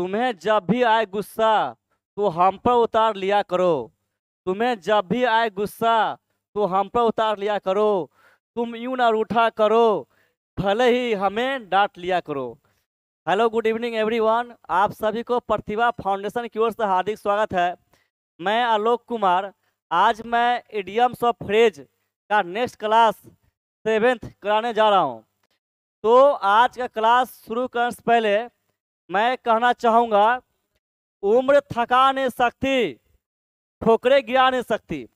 तुम्हें जब भी आए गुस्सा तो हम पर उतार लिया करो तुम्हें जब भी आए गुस्सा तो हम पर उतार लिया करो तुम यूं ना रूठा करो भले ही हमें डांट लिया करो हेलो गुड इवनिंग एवरीवन आप सभी को प्रतिभा फाउंडेशन की ओर से हार्दिक स्वागत है मैं आलोक कुमार आज मैं इडियम्स ऑफ फ्रेज का नेक्स्ट क्लास सेवेंथ कराने जा रहा हूँ तो आज का क्लास शुरू करने से पहले मैं कहना चाहूँगा उम्र थका नहीं सकती ठोकरे गिरा नहीं सकती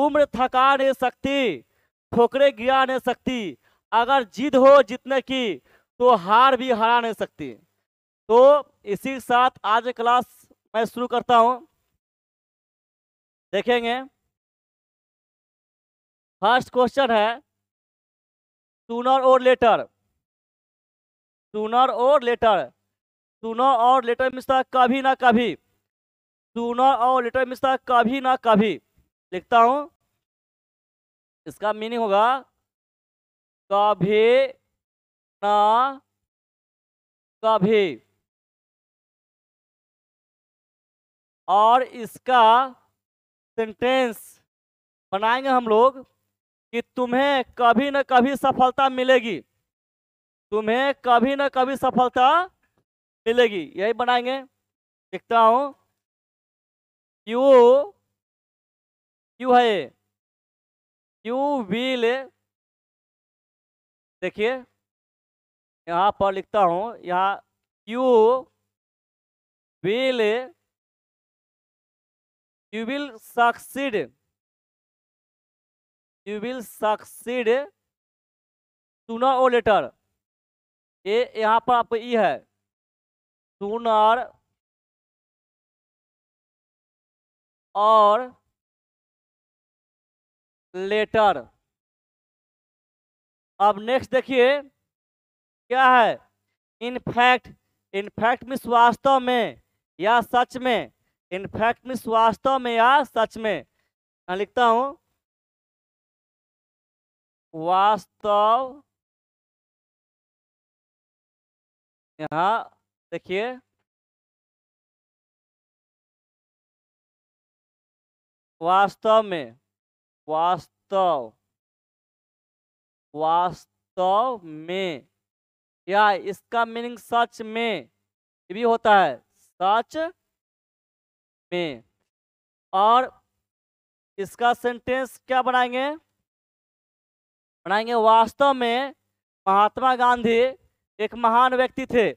उम्र थका नहीं सकती ठोकरे गिरा नहीं सकती अगर जिद हो जितने की तो हार भी हरा नहीं सकती तो इसी के साथ आज क्लास मैं शुरू करता हूँ देखेंगे फर्स्ट क्वेश्चन है सुनर और लेटर सुनर और लेटर सुनो और लेटर मिश्रा कभी ना कभी सुनो और लेटर मिश्रा कभी ना कभी लिखता हूं इसका मीनिंग होगा कभी ना कभी और इसका सेंटेंस बनाएंगे हम लोग कि तुम्हें कभी न कभी सफलता मिलेगी तुम्हें कभी न कभी सफलता मिलेगी यही बनाएंगे लिखता हूँ क्यू क्यू है क्यू विल देखिए यहाँ पर लिखता हूँ यहाँ Q wheel you will succeed you will succeed sooner or later ये यहाँ पर आपको ई e है sooner और लेटर अब नेक्स्ट देखिए क्या है इनफैक्ट इनफैक्ट मिस वास्तव में या सच में इनफैक्ट मिस वास्तव में या सच में मैं लिखता हूं वास्तव यहाँ देखिए वास्तव में वास्तव वास्तव में या इसका मीनिंग सच में ये भी होता है सच में और इसका सेंटेंस क्या बनाएंगे बनाएंगे वास्तव में महात्मा गांधी एक महान व्यक्ति थे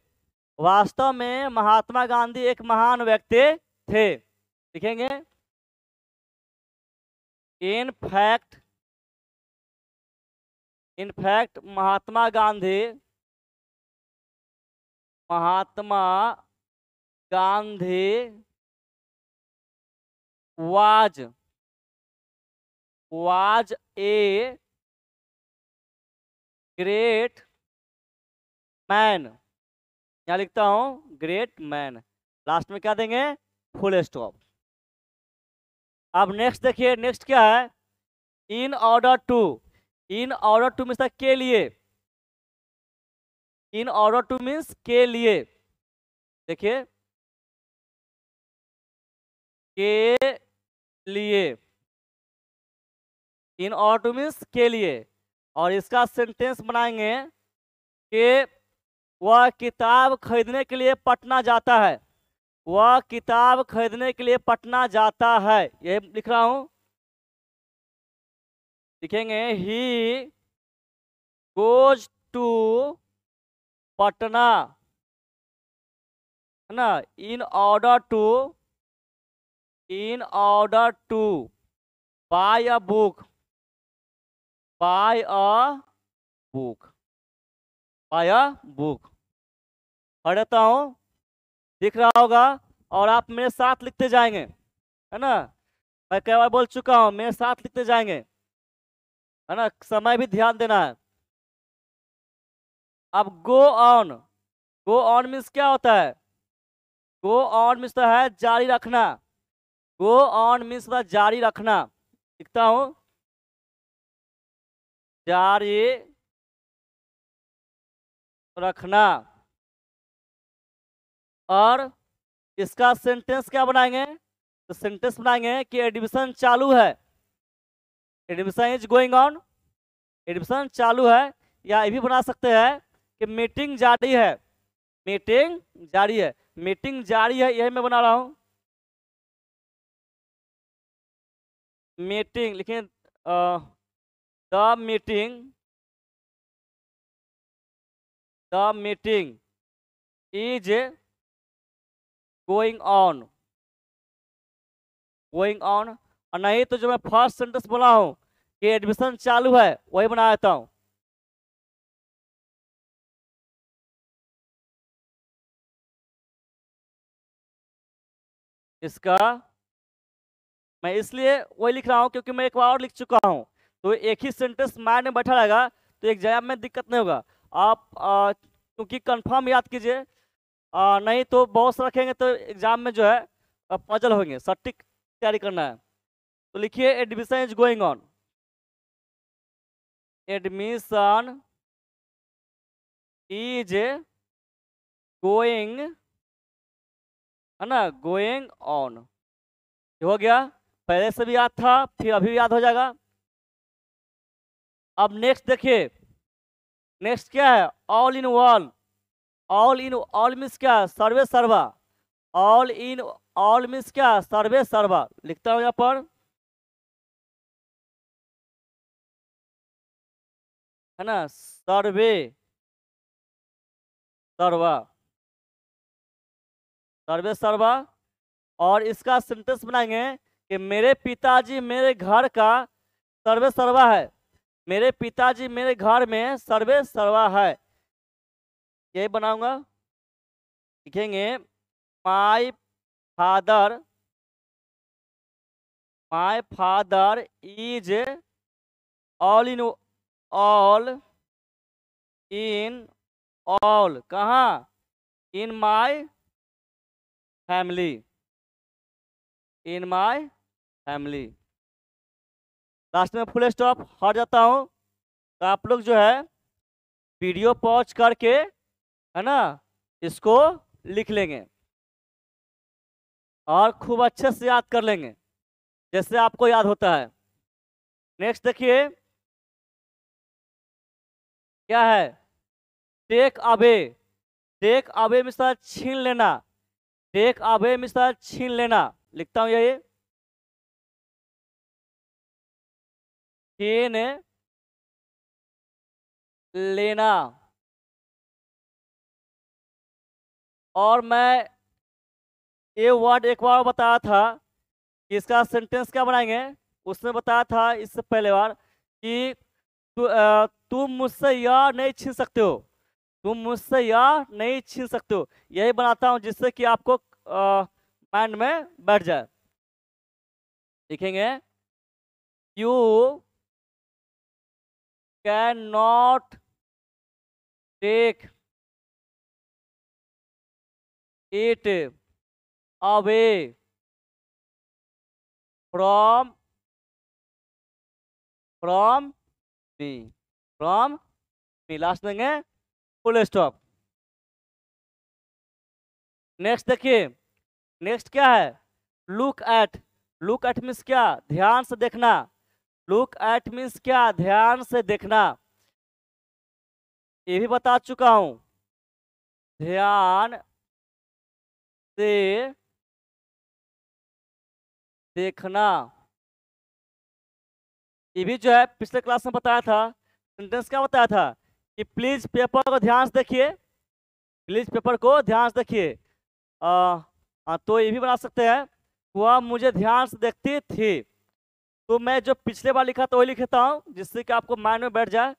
वास्तव में महात्मा गांधी एक महान व्यक्ति थे लिखेंगे in fact in fact Mahatma Gandhi Mahatma Gandhi was was a great man यहाँ लिखता हूँ ग्रेट मैन लास्ट में क्या देंगे फुल स्टॉप अब नेक्स्ट देखिए नेक्स्ट क्या है in order to in order to means के लिए इन ऑर्डर टू मीन्स के लिए देखिए के लिए इन ऑर्डर टू मीन्स के लिए और इसका सेंटेंस बनाएंगे के वह किताब खरीदने के लिए पटना जाता है वह किताब खरीदने के लिए पटना जाता है ये लिख रहा हूं लिखेंगे ही गोज टू पटना है ना in order to in order to buy a book buy a book आया बुक हटाता हूँ दिख रहा होगा और आप मेरे साथ लिखते जाएंगे है ना मैं कई बार बोल चुका हूँ मेरे साथ लिखते जाएंगे है ना समय भी ध्यान देना है अब go on go on means क्या होता है गो ऑन मीन्स तो है जारी रखना गो ऑन मीन्स जारी रखना लिखता हूँ जारी रखना और इसका सेंटेंस क्या बनाएंगे तो सेंटेंस बनाएंगे कि एडमिशन चालू है admission is going on admission चालू है या ये भी बना सकते हैं कि मीटिंग जारी है मीटिंग जारी है मीटिंग जारी है यही मैं बना रहा हूँ मीटिंग लेकिन the meeting the meeting is going on going on और नहीं तो जो मैं फर्स्ट सेंटेंस बोला हूं कि एडमिशन चालू है वही बना देता हूं इसका मैं इसलिए वही लिख रहा हूं क्योंकि मैं एक बार और लिख चुका हूं तो एक ही सेंटेंस माइंड बैठा रहेगा तो एग्जाम में दिक्कत नहीं होगा आप क्योंकि कंफर्म याद कीजिए नहीं तो बहुत रखेंगे तो एग्जाम में जो है पजल होंगे सटीक तैयारी करना है तो लिखिए admission is going on admission is going है ना गोइंग ऑन हो गया पहले से भी याद था फिर अभी भी याद हो जाएगा अब नेक्स्ट देखिए नेक्स्ट क्या है all in all all in all means क्या सर्वे सर्वा ऑल इन ऑल मीन्स क्या सर्वे सर्वा लिखता हूँ यहाँ पर है ना सर्वे सर्वा सर्वे सर्वा और इसका सेंटेंस बनाएंगे कि मेरे पिताजी मेरे घर का सर्वे सर्वा है मेरे पिताजी मेरे घर में सर्वे सर्वा है यही बनाऊंगा लिखेंगे my father my father is all in all in all कहाँ in my family in my family last में फुल स्टॉप हार जाता हूँ तो आप लोग जो है वीडियो पॉज करके है ना इसको लिख लेंगे और खूब अच्छे से याद कर लेंगे जैसे आपको याद होता है नेक्स्ट देखिए क्या है टेक अवे टेक अवे मिसाल छीन लेना टेक अवे मिसाल छीन लेना लिखता हूँ यही खेन लेना और मैं ये वर्ड एक बार बताया था कि इसका सेंटेंस क्या बनाएंगे उसमें बताया था इससे पहले बार कि तु, आ, तुम मुझसे यह नहीं छीन सकते हो तुम मुझसे यह नहीं छीन सकते हो यही बनाता हूँ जिससे कि आपको माइंड में बैठ जाए लिखेंगे you can not take it away from from me from me last देंगे फुल स्टॉप नेक्स्ट देखिए नेक्स्ट क्या है look at look at means क्या ध्यान से देखना लुक एट मीन्स क्या ध्यान से देखना ये भी बता चुका हूं ध्यान से देखना ये भी जो है पिछले क्लास में बताया था सेंटेंस क्या बताया था कि प्लीज पेपर को ध्यान से देखिए प्लीज पेपर को ध्यान से देखिए हाँ, तो ये भी बना सकते हैं वह मुझे ध्यान से देखती थी तो मैं जो पिछले बार लिखा था वही लिखता हूँ जिससे कि आपको माइंड में बैठ जाए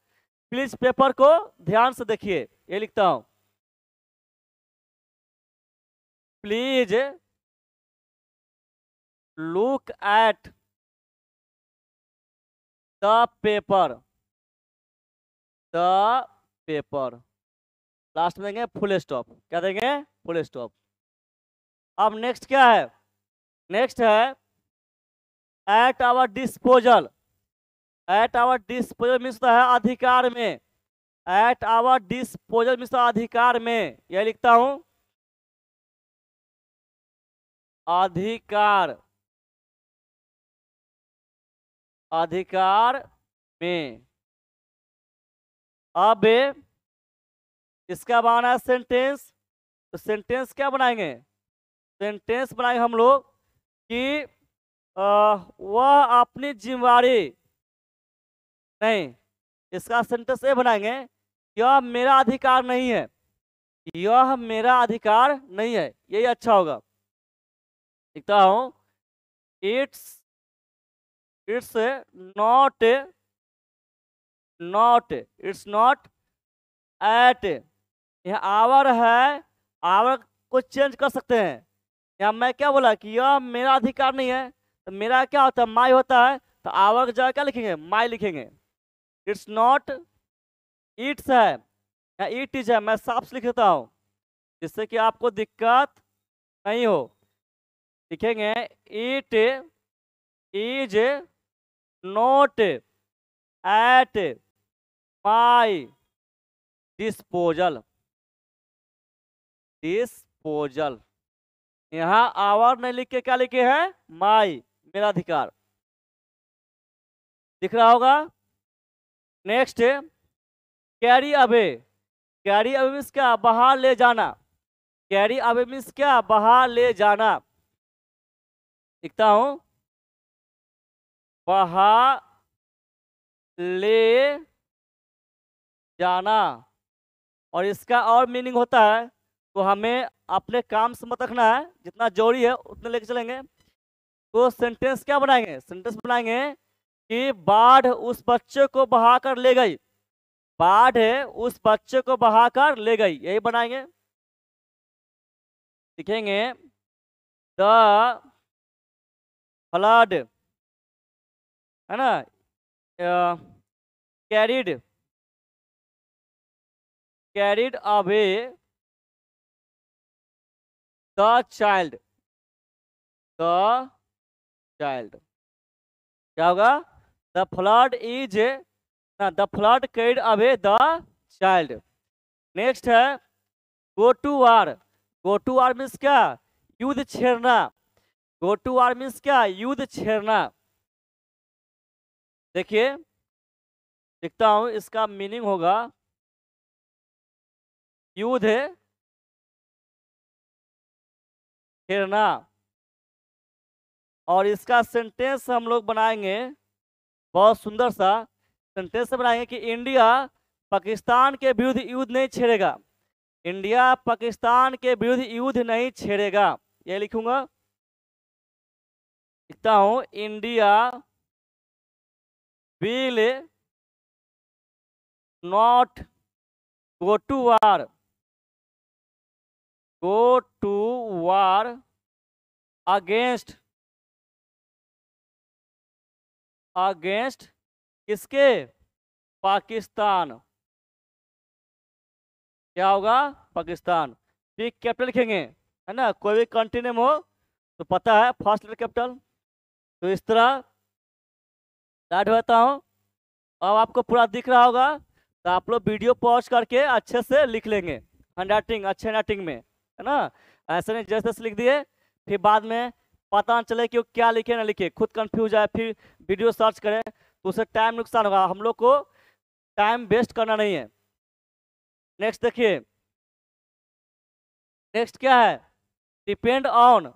प्लीज पेपर को ध्यान से देखिए ये लिखता हूँ please look at the paper the paper last में देंगे फुल स्टॉप क्या देंगे फुल स्टॉप अब नेक्स्ट क्या है नेक्स्ट है at our disposal at our disposal means है अधिकार में एट आवर डिस्पोजल मीन्स अधिकार में यह लिखता हूं अधिकार अधिकार में अब इसका बनाना है सेंटेंस तो सेंटेंस क्या बनाएंगे सेंटेंस बनाएंगे हम लोग कि वह अपनी जिम्मेवारी नहीं इसका सेंटेंस ये बनाएंगे यह मेरा अधिकार नहीं है यह मेरा अधिकार नहीं है यही अच्छा होगा लिखता हूँ it's it's not not it's not at यह आवर है आवर को चेंज कर सकते हैं यहाँ मैं क्या बोला कि यह मेरा अधिकार नहीं है तो मेरा क्या होता है माई होता है तो आवर की जगह क्या लिखेंगे माई लिखेंगे इट्स नॉट इट्स है या इट इज है मैं साफ लिख देता हूँ जिससे कि आपको दिक्कत नहीं हो लिखेंगे it is not at my disposal disposal यहाँ आवर नहीं लिख के क्या लिखे हैं माई मेरा अधिकार दिख रहा होगा next carry away carry away means क्या बाहर ले जाना कैरी अवे मीन्स क्या बाहर ले जाना लिखता हूं बाहर ले जाना और इसका और मीनिंग होता है तो हमें अपने काम से मत रखना है जितना जरूरी है उतना लेके चलेंगे तो सेंटेंस क्या बनाएंगे सेंटेंस बनाएंगे कि बाढ़ उस बच्चे को बहाकर ले गई बाढ़ उस बच्चे को बहाकर ले गई यही बनाएंगे लिखेंगे द फ्लड है ना carried carried away the child the child क्या होगा द फ्लड इज ना the flood carried away the child next है go to war go to war means क्या युद्ध छेड़ना गो टू आर मीन्स क्या युद्ध छेड़ना देखिए लिखता हूं इसका मीनिंग होगा युद्ध छेड़ना और इसका सेंटेंस हम लोग बनाएंगे बहुत सुंदर सा सेंटेंस बनाएंगे कि इंडिया पाकिस्तान के विरुद्ध युद्ध नहीं छेड़ेगा इंडिया पाकिस्तान के विरुद्ध युद्ध नहीं छेड़ेगा ये लिखूंगा लिखता हूं India will not go to war go to war against against किसके पाकिस्तान क्या होगा पाकिस्तान बिग कैपिटल लिखेंगे है ना कोई भी कंट्री नेम हो तो पता है फर्स्ट लेटर कैपिटल तो इस तरह स्टार्ट होता हूँ अब आपको पूरा दिख रहा होगा तो आप लोग वीडियो पॉज करके अच्छे से लिख लेंगे हैंड राइटिंग अच्छे हैंड राइटिंग में है ना ऐसे नहीं जैसे लिख दिए फिर बाद में पता चले कि वो क्या लिखे ना लिखे खुद कन्फ्यूज आए फिर वीडियो सर्च करें तो उससे टाइम नुकसान होगा हम लोग को टाइम वेस्ट करना नहीं है नेक्स्ट देखिए नेक्स्ट क्या है डिपेंड ऑन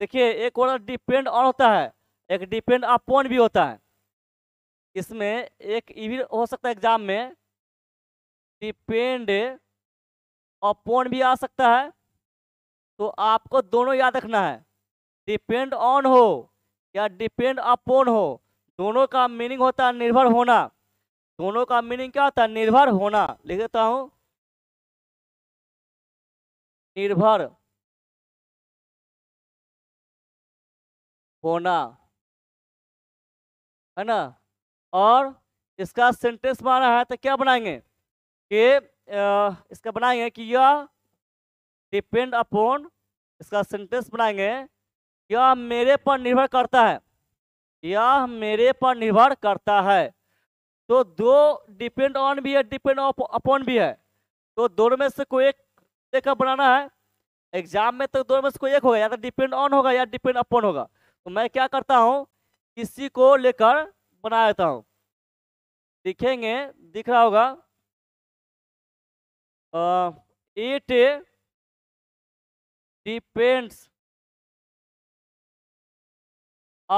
देखिए एक और डिपेंड ऑन होता है एक डिपेंड अपॉन भी होता है इसमें एक ये भी हो सकता है एग्जाम में डिपेंड अपॉन भी आ सकता है तो आपको दोनों याद रखना है डिपेंड ऑन हो या डिपेंड अपॉन हो दोनों का मीनिंग होता है निर्भर होना दोनों का मीनिंग क्या होता है निर्भर होना लिख देता हूं निर्भर होना है ना और इसका सेंटेंस बना है तो क्या बनाएंगे कि इसका बनाएंगे कि यह डिपेंड अपॉन इसका सेंटेंस बनाएंगे यह मेरे पर निर्भर करता है यह मेरे पर निर्भर करता है तो दो डिपेंड ऑन भी है डिपेंड अपॉन भी है तो दोनों में से कोई एक देखकर बनाना है एग्जाम में तो दोनों में से कोई एक होगा या तो डिपेंड ऑन होगा या डिपेंड अपॉन होगा तो मैं क्या करता हूँ किसी को लेकर बना देता हूँ दिखेंगे दिख रहा होगा आ, it depends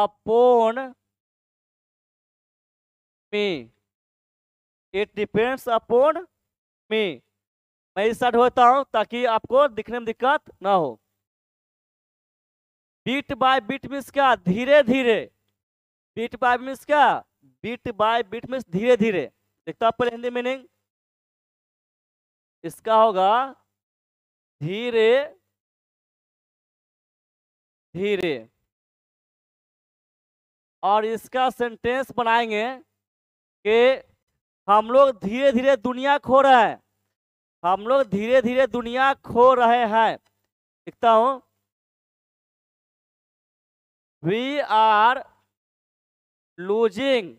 upon me it depends upon me मैं इस साइड होता हूं ताकि आपको दिखने में दिक्कत ना हो बीट बाय बीट मीन्स क्या धीरे धीरे बीट बाय मीन्स क्या बीट बाय बीट मीन्स धीरे धीरे देखता आप पहले हिंदी मीनिंग इसका होगा धीरे धीरे और इसका सेंटेंस बनाएंगे कि हम लोग धीरे धीरे दुनिया खो रहे हैं हम लोग धीरे धीरे दुनिया खो रहे हैं लिखता हूं we are losing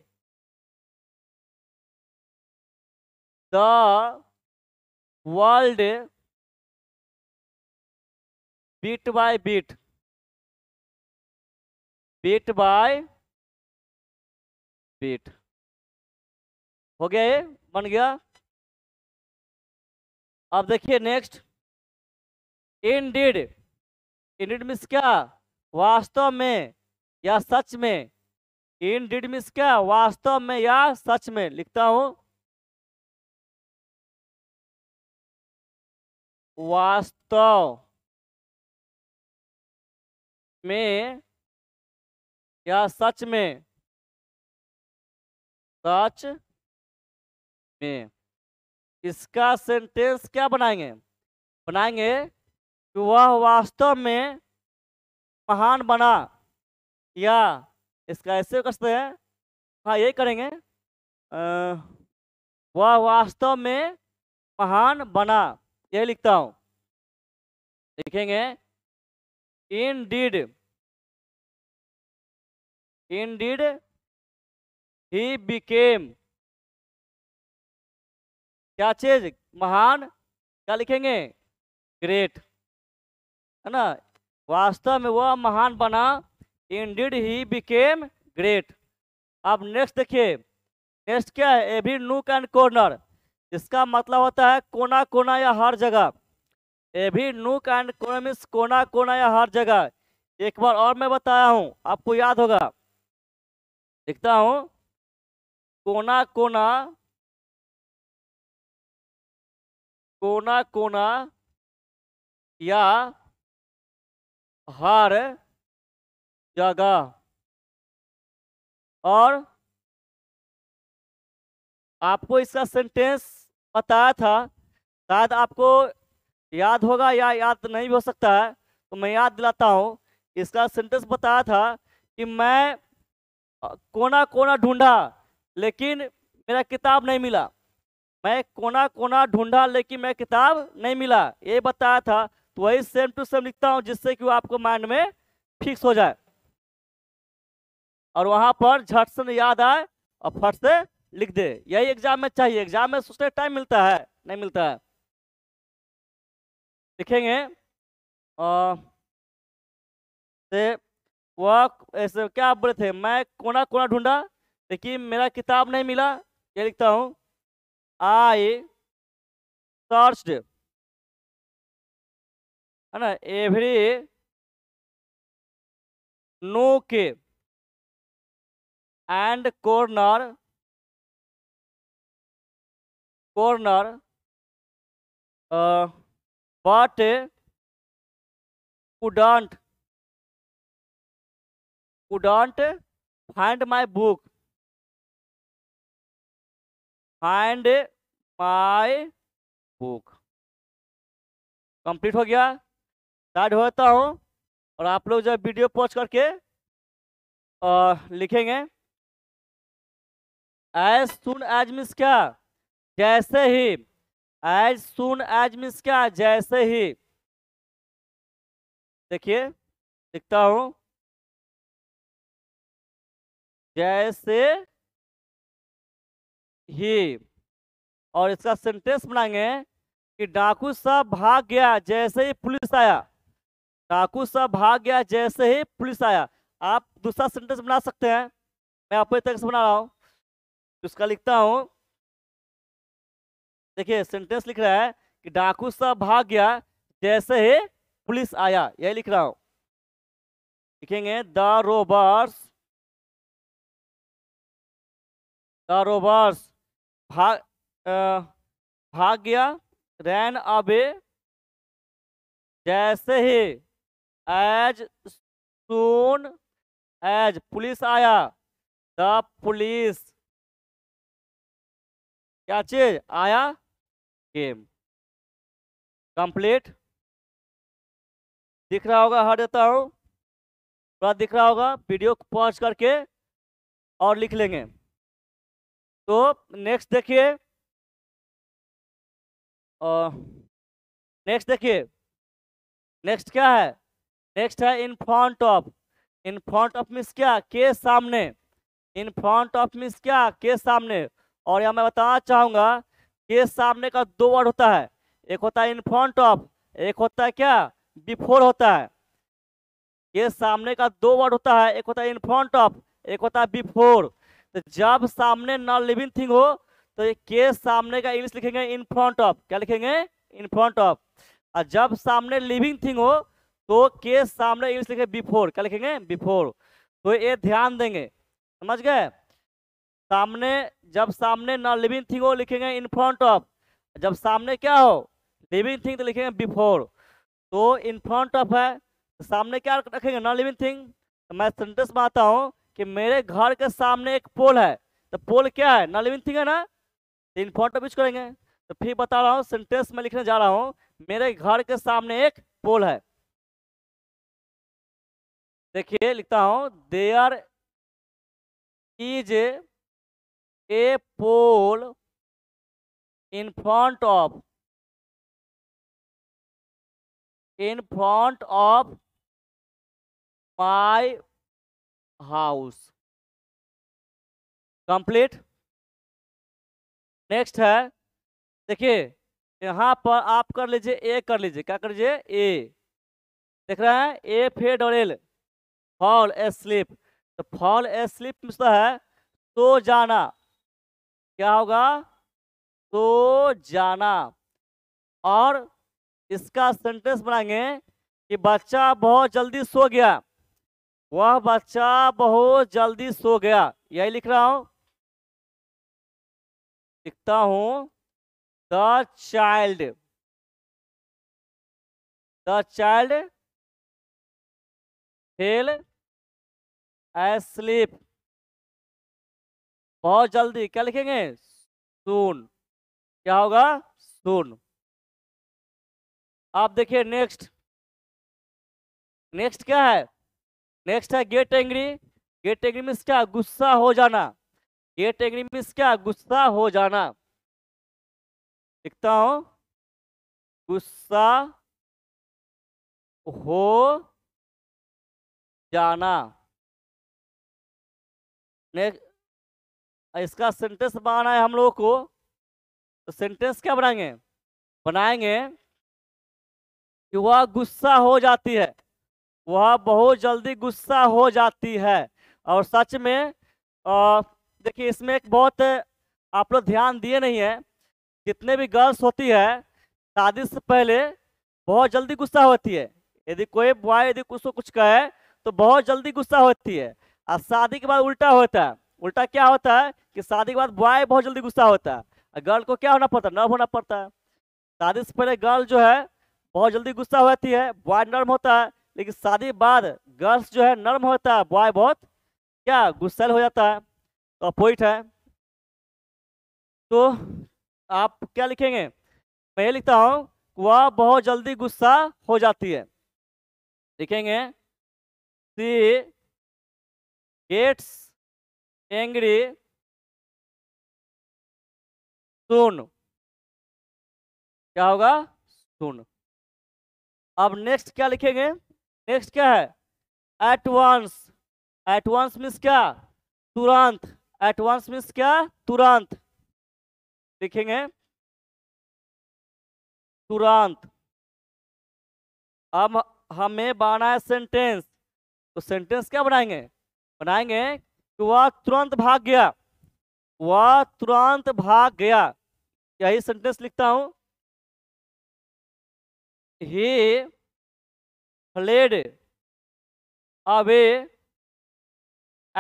the world bit by bit bit by bit हो गया ये बन गया अब देखिए next indeed indeed मिस क्या वास्तव में या सच में इन डिड मिस क्या वास्तव में या सच में लिखता हूं वास्तव में या सच में सच में इसका सेंटेंस क्या बनाएंगे बनाएंगे कि वह वास्तव में महान बना या इसका ऐसे कर सकते हैं हाँ यही करेंगे वह वास्तव में महान बना यही लिखता हूँ लिखेंगे indeed indeed he became क्या चीज महान क्या लिखेंगे ग्रेट है ना वास्तव में वह महान बना इंडिड ही बिकेम ग्रेट अब नेक्स्ट देखिए नेक्स्ट क्या है एवरी नूक एंड कॉर्नर इसका मतलब होता है कोना कोना या हर जगह every nook and corner means कोना कोना या हर जगह एक बार और मैं बताया हूँ आपको याद होगा लिखता हूँ कोना कोना कोना कोना या हर जगह और आपको इसका सेंटेंस बताया था शायद आपको याद होगा या याद नहीं हो सकता है तो मैं याद दिलाता हूँ इसका सेंटेंस बताया था कि मैं कोना कोना ढूंढा लेकिन मेरा किताब नहीं मिला मैं कोना कोना ढूंढा लेकिन मैं किताब नहीं मिला ये बताया था तो वही सेम टू सेम लिखता हूँ जिससे कि वो आपको माइंड में फिक्स हो जाए और वहाँ पर झट से याद आए और फट से लिख दे यही एग्जाम में चाहिए एग्जाम में सोचने टाइम मिलता है नहीं मिलता है लिखेंगे से वह क्या बोले थे मैं कोना कोना ढूंढा देखिए मेरा किताब नहीं मिला ये लिखता हूँ आई सर्च है ना every nook and corner corner but couldn't couldn't find my book find my book complete हो गया स्टार्ट होता हूँ और आप लोग जब वीडियो पॉज करके आ, लिखेंगे एज सुन एज मिस क्या जैसे ही एज सुन एज मिस क्या जैसे ही देखिए लिखता हूँ जैसे ही और इसका सेंटेंस बनाएंगे कि डाकू साहब भाग गया जैसे ही पुलिस आया डाकू साहब भाग गया जैसे ही पुलिस आया आप दूसरा सेंटेंस बना सकते हैं मैं आपको तक से बना रहा हूँ उसका लिखता हूँ देखिए सेंटेंस लिख रहा है कि डाकू साहब भाग गया जैसे ही पुलिस आया यही लिख रहा हूँ लिखेंगे द रोबर्स द रोबर्स भाग भाग गया रैन अबे जैसे ही एज सून एज पुलिस आया द पुलिस क्या चीज आया गेम कंप्लीट दिख रहा होगा हर देता हूँ पूरा दिख रहा होगा वीडियो पॉज करके और लिख लेंगे तो नेक्स्ट देखिए नेक्स्ट देखिए नेक्स्ट क्या है नेक्स्ट है in front of in front of मिस क्या के सामने इन फ्रंट ऑफ मिस क्या के सामने और यहाँ मैं बताना चाहूँगा के सामने का दो वर्ड होता है एक होता है इन फ्रंट ऑफ एक होता है क्या बिफोर होता है के सामने का दो वर्ड होता है एक होता है इन फ्रंट ऑफ एक होता है बिफोर तो जब सामने नॉन लिविंग थिंग हो तो ये के सामने का इंग्लिश लिखेंगे इन फ्रंट ऑफ क्या लिखेंगे इन फ्रंट ऑफ और जब सामने लिविंग थिंग हो तो के सामने इंग्लिश लिखे बिफोर क्या लिखेंगे बिफोर तो ये ध्यान देंगे समझ गए सामने जब सामने नॉन लिविंग थिंग हो लिखेंगे इन फ्रंट ऑफ जब सामने क्या हो लिविंग थिंग तो लिखेंगे बिफोर तो इन फ्रंट ऑफ है तो सामने क्या रखेंगे नॉन लिविंग थिंग तो मैं सेंटेंस में आता हूँ कि मेरे घर के सामने एक पोल है तो पोल क्या है नॉट लिविंग थिंग है ना तो इन फोटो पिच करेंगे तो फिर बता रहा हूँ सेंटेंस में लिखने जा रहा हूँ मेरे घर के सामने एक पोल है देखिए लिखता हूँ there is a pole in front of in front of my house complete next है देखिए यहाँ पर आप कर लीजिए ए कर लीजिए क्या कर लीजिए ए देख रहे हैं ए फेड और एल फॉल ए स्लिप तो फॉल ए स्लिप मिलता है सो तो जाना क्या होगा सो तो जाना और इसका सेंटेंस बनाएंगे कि बच्चा बहुत जल्दी सो गया वह बच्चा बहुत जल्दी सो गया यही लिख रहा हूं लिखता हूं the child the child fell sleep बहुत जल्दी क्या लिखेंगे सुन क्या होगा सुन आप देखिए नेक्स्ट नेक्स्ट क्या है नेक्स्ट है get angry get angry means क्या गुस्सा हो जाना गेट एंग्री मीन्स क्या गुस्सा हो जाना लिखता हूं गुस्सा हो जाना नेक्स्ट इसका सेंटेंस बनाना है हम लोगों को तो सेंटेंस क्या बनाएंगे बनाएंगे कि वह गुस्सा हो जाती है वह बहुत जल्दी गुस्सा हो जाती है और सच में देखिए इसमें एक बहुत आप लोग ध्यान दिए नहीं है जितने भी गर्ल्स होती है शादी से पहले बहुत जल्दी गुस्सा होती है यदि कोई बॉय यदि कुछ कुछ कहे तो बहुत जल्दी गुस्सा होती है और शादी के बाद उल्टा होता है उल्टा क्या होता है कि शादी के बाद बॉय बहुत जल्दी गुस्सा होता है और गर्ल को क्या होना पड़ता है नर्व होना पड़ता है शादी से पहले गर्ल जो है बहुत जल्दी गुस्सा होती है बॉय नर्म होता है लेकिन शादी बाद गर्ल्स जो है नर्म होता है बॉय बहुत क्या गुस्सेल हो जाता है तो अपोइट है तो आप क्या लिखेंगे मैं ये लिखता हूँ वह बहुत जल्दी गुस्सा हो जाती है लिखेंगे सी गेट्स एंग्री सुन क्या होगा सुन अब नेक्स्ट क्या लिखेंगे नेक्स्ट क्या है at once at once means क्या तुरंत एट वंस मीन्स क्या तुरंत देखेंगे तुरंत अब हमें बनाए सेंटेंस तो सेंटेंस क्या बनाएंगे बनाएंगे कि वह तुरंत भाग गया वह तुरंत भाग गया यही सेंटेंस लिखता हूं he fled away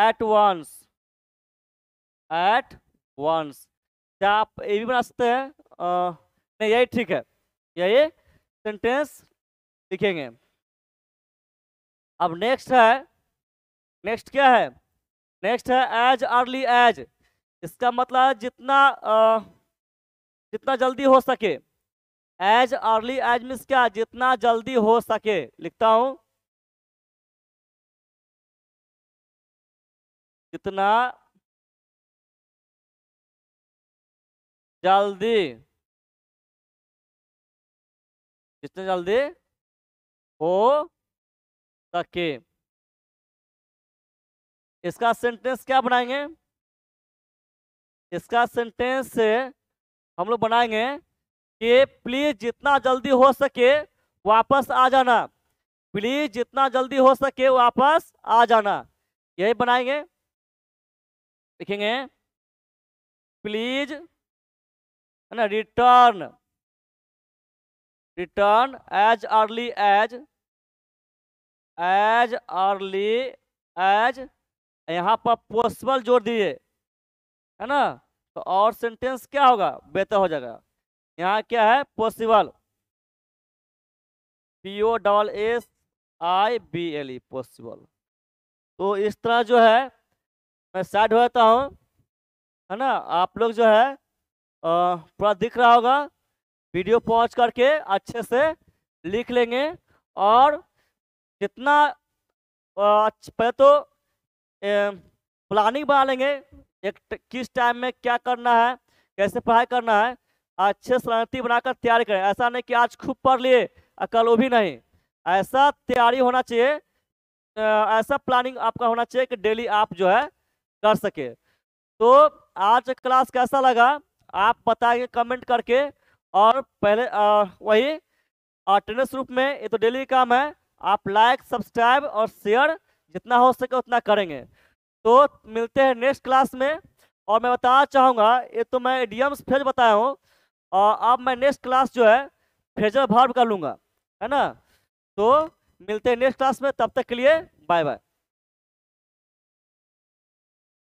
at once at once क्या आप ये भी बना सकते हैं आ, नहीं यही ठीक है यही सेंटेंस लिखेंगे अब नेक्स्ट है नेक्स्ट क्या है नेक्स्ट है एज अर्ली एज इसका मतलब जितना आ, जितना जल्दी हो सके एज अर्ली एज मीन क्या जितना जल्दी हो सके लिखता हूं जितना जल्दी जितना जल्दी हो सके इसका सेंटेंस क्या बनाएंगे इसका सेंटेंस हम लोग बनाएंगे कि प्लीज जितना जल्दी हो सके वापस आ जाना प्लीज जितना जल्दी हो सके वापस आ जाना यही बनाएंगे लिखेंगे प्लीज है ना return return as early as as early as यहाँ पर पॉसिबल जोड़ दिए है ना तो और सेंटेंस क्या होगा बेहतर हो जाएगा यहाँ क्या है possible P O double S I B L E possible तो इस तरह जो है मैं साइड होता हूँ है ना आप लोग जो है पूरा दिख रहा होगा वीडियो पॉज करके अच्छे से लिख लेंगे और जितना पहले तो प्लानिंग बना लेंगे एक किस टाइम में क्या करना है कैसे पढ़ाई करना है अच्छे से रणनीति बनाकर तैयारी करें ऐसा नहीं कि आज खूब पढ़ लिए कल वो भी नहीं ऐसा तैयारी होना चाहिए ऐसा प्लानिंग आपका होना चाहिए कि डेली आप जो है कर सके तो आज क्लास कैसा लगा आप बताइए कमेंट करके और पहले आ, वही अटेंडेंस रूप में ये तो डेली काम है आप लाइक सब्सक्राइब और शेयर जितना हो सके उतना करेंगे तो मिलते हैं नेक्स्ट क्लास में और मैं बताना चाहूँगा ये तो मैं डीएम्स फेज बताया हूँ और अब मैं नेक्स्ट क्लास जो है फ्रेजर भार्व कर लूँगा है ना तो मिलते हैं नेक्स्ट क्लास में तब तक के लिए बाय बाय